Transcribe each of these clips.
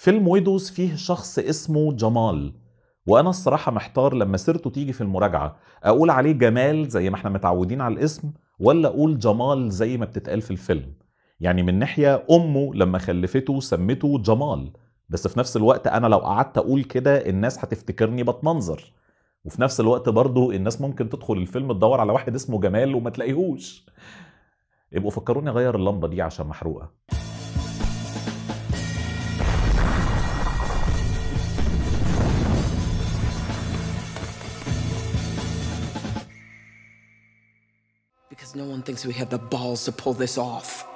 فيلم ويدوز فيه شخص اسمه جمال وانا الصراحه محتار لما سيرته تيجي في المراجعه اقول عليه جمال زي ما احنا متعودين على الاسم ولا اقول جمال زي ما بتتقال في الفيلم يعني من ناحيه امه لما خلفته سمته جمال بس في نفس الوقت انا لو قعدت اقول كده الناس هتفتكرني بتمنظر وفي نفس الوقت برضه الناس ممكن تدخل الفيلم تدور على واحد اسمه جمال وما تلاقيهوش ابقوا فكروني اغير اللمبه دي عشان محروقه Because no one thinks we have the balls to pull this off.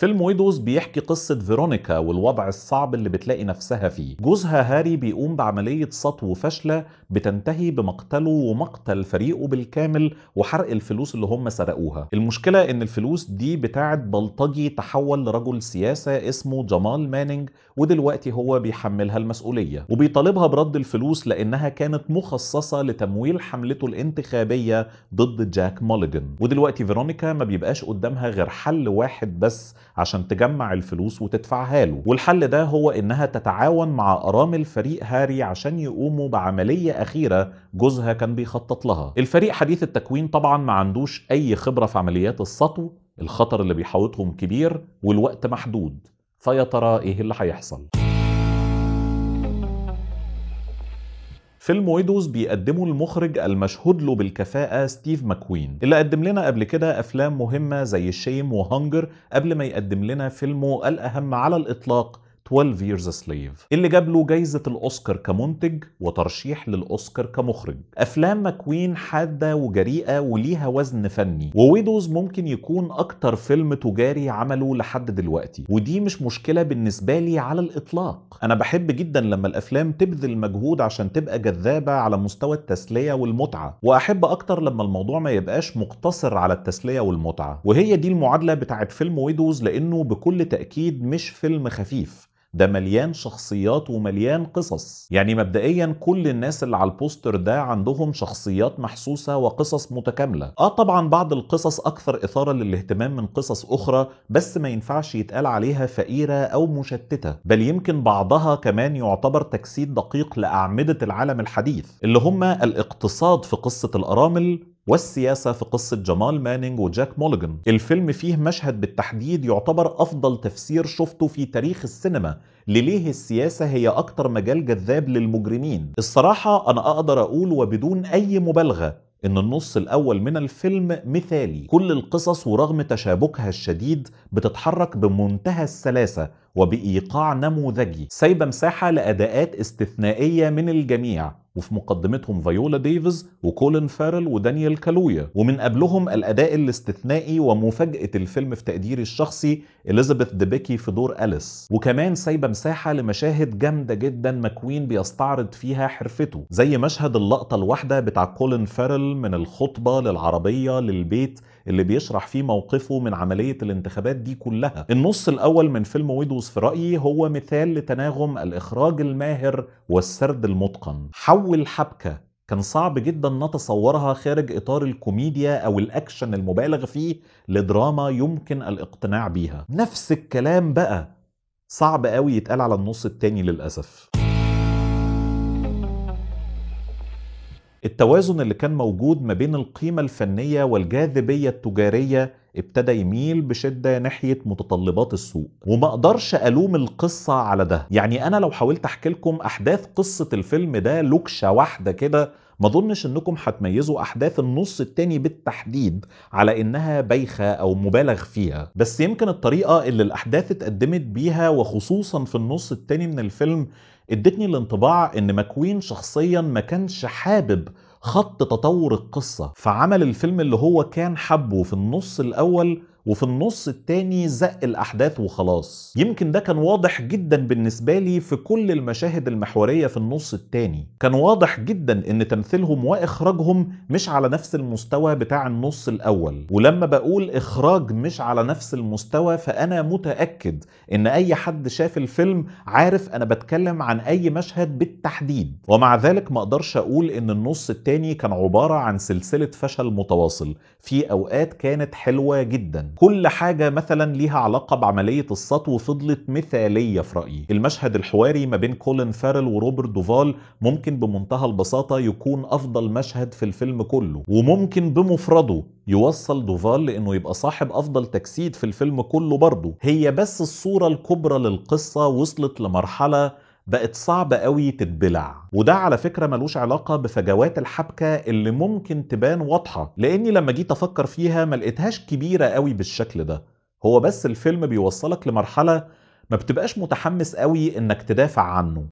فيلم ويدوز بيحكي قصة فيرونيكا والوضع الصعب اللي بتلاقي نفسها فيه جوزها هاري بيقوم بعملية سطو فاشلة بتنتهي بمقتله ومقتل فريقه بالكامل وحرق الفلوس اللي هم سرقوها المشكلة ان الفلوس دي بتاعت بلطجي تحول لرجل سياسة اسمه جمال مانينج ودلوقتي هو بيحملها المسؤولية وبيطالبها برد الفلوس لانها كانت مخصصة لتمويل حملته الانتخابية ضد جاك موليجن ودلوقتي فيرونيكا ما بيبقاش قدامها غير حل واحد بس عشان تجمع الفلوس وتدفعها له والحل ده هو انها تتعاون مع ارامل فريق هاري عشان يقوموا بعمليه اخيره جوزها كان بيخطط لها الفريق حديث التكوين طبعا ما عندوش اي خبره في عمليات السطو الخطر اللي بيحوطهم كبير والوقت محدود فيا ترى ايه اللي هيحصل فيلم ويدوز بيقدمه المخرج المشهود له بالكفاءة ستيف ماكوين اللي قدم لنا قبل كده أفلام مهمة زي الشيم وهانجر قبل ما يقدم لنا فيلمه الأهم على الإطلاق 12 Years a Slave اللي جاب له جايزة الأوسكار كمنتج وترشيح للأوسكار كمخرج أفلام ماكوين حادة وجريئة وليها وزن فني وويدوز ممكن يكون أكتر فيلم تجاري عمله لحد دلوقتي ودي مش مشكلة بالنسبة لي على الإطلاق أنا بحب جدا لما الأفلام تبذل مجهود عشان تبقى جذابة على مستوى التسلية والمتعة وأحب أكتر لما الموضوع ما يبقاش مقتصر على التسلية والمتعة وهي دي المعادلة بتاعت فيلم ويدوز لأنه بكل تأكيد مش فيلم خفيف ده مليان شخصيات ومليان قصص يعني مبدئيا كل الناس اللي على البوستر ده عندهم شخصيات محسوسة وقصص متكاملة اه طبعا بعض القصص اكثر اثارة للاهتمام من قصص اخرى بس ما ينفعش يتقال عليها فقيرة او مشتتة بل يمكن بعضها كمان يعتبر تجسيد دقيق لأعمدة العالم الحديث اللي هم الاقتصاد في قصة الأرامل والسياسة في قصة جمال مانينج وجاك موليجان الفيلم فيه مشهد بالتحديد يعتبر أفضل تفسير شفته في تاريخ السينما لليه السياسة هي أكتر مجال جذاب للمجرمين الصراحة أنا أقدر أقول وبدون أي مبالغة ان النص الاول من الفيلم مثالي كل القصص ورغم تشابكها الشديد بتتحرك بمنتهى السلاسة وبإيقاع نموذجي سايبة مساحة لأداءات استثنائية من الجميع وفي مقدمتهم فيولا ديفيز وكولين فارل ودانيال كالويا ومن قبلهم الأداء الاستثنائي ومفاجأة الفيلم في تقديري الشخصي إليزابيث ديبيكي في دور أليس وكمان سايبة مساحة لمشاهد جامدة جدا مكوين بيستعرض فيها حرفته زي مشهد اللقطة الواحدة بتاع كولين فارل من الخطبة للعربية للبيت اللي بيشرح فيه موقفه من عملية الانتخابات دي كلها النص الأول من فيلم ويدوز في رأيي هو مثال لتناغم الإخراج الماهر والسرد المتقن حول حبكة كان صعب جدا نتصورها خارج اطار الكوميديا او الاكشن المبالغ فيه لدراما يمكن الاقتناع بيها نفس الكلام بقى صعب قوي يتقال على النص التاني للاسف التوازن اللي كان موجود ما بين القيمة الفنية والجاذبية التجارية ابتدى يميل بشدة ناحية متطلبات السوق وما اقدرش الوم القصة على ده يعني انا لو حاولت احكي لكم احداث قصة الفيلم ده لوكشة واحدة كده ما ظنش انكم هتميزوا احداث النص التاني بالتحديد على انها بايخه او مبالغ فيها بس يمكن الطريقه اللي الاحداث اتقدمت بيها وخصوصا في النص التاني من الفيلم ادتني الانطباع ان مكوين شخصيا ما كانش حابب خط تطور القصه فعمل الفيلم اللي هو كان حبه في النص الاول وفي النص التاني زق الاحداث وخلاص يمكن ده كان واضح جدا بالنسبه لي في كل المشاهد المحوريه في النص التاني كان واضح جدا ان تمثيلهم واخراجهم مش على نفس المستوى بتاع النص الاول ولما بقول اخراج مش على نفس المستوى فانا متاكد ان اي حد شاف الفيلم عارف انا بتكلم عن اي مشهد بالتحديد ومع ذلك ما اقدرش اقول ان النص التاني كان عباره عن سلسله فشل متواصل في اوقات كانت حلوه جدا كل حاجه مثلا ليها علاقه بعمليه السطو فضلت مثاليه في رايي المشهد الحواري ما بين كولين فارل وروبرت دوفال ممكن بمنتهى البساطه يكون افضل مشهد في الفيلم كله وممكن بمفرده يوصل دوفال لانه يبقى صاحب افضل تجسيد في الفيلم كله برضه هي بس الصوره الكبرى للقصه وصلت لمرحله بقت صعبة قوي تتبلع وده على فكرة ملوش علاقة بفجوات الحبكة اللي ممكن تبان واضحة لاني لما جيت افكر فيها ملقتهاش كبيرة قوي بالشكل ده هو بس الفيلم بيوصلك لمرحلة ما بتبقاش متحمس قوي انك تدافع عنه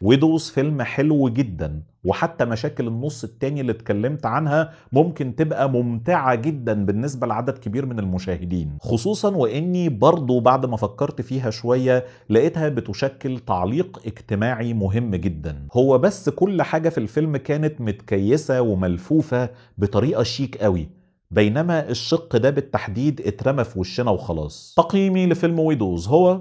ويدوز فيلم حلو جدا وحتى مشاكل النص التاني اللي اتكلمت عنها ممكن تبقى ممتعة جدا بالنسبة لعدد كبير من المشاهدين خصوصا واني برضو بعد ما فكرت فيها شوية لقيتها بتشكل تعليق اجتماعي مهم جدا هو بس كل حاجة في الفيلم كانت متكيسة وملفوفة بطريقة شيك قوي بينما الشق ده بالتحديد اترمى في وشنا وخلاص تقييمي لفيلم ويدوز هو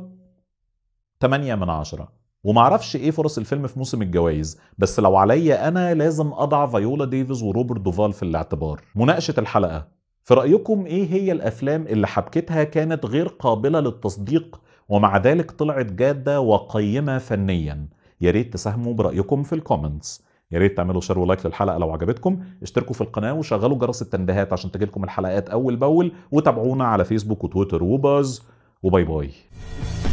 8 من 10 ومعرفش ايه فرص الفيلم في موسم الجوائز بس لو عليا انا لازم اضع فيولا ديفيز وروبرت دوفال في الاعتبار مناقشه الحلقه في رايكم ايه هي الافلام اللي حبكتها كانت غير قابله للتصديق ومع ذلك طلعت جاده وقيمه فنيا يا ريت تساهموا برايكم في الكومنتس يا ريت تعملوا شير ولايك للحلقه لو عجبتكم اشتركوا في القناه وشغلوا جرس التنبيهات عشان تجيلكم الحلقات اول باول وتابعونا على فيسبوك وتويتر وباز وباي باي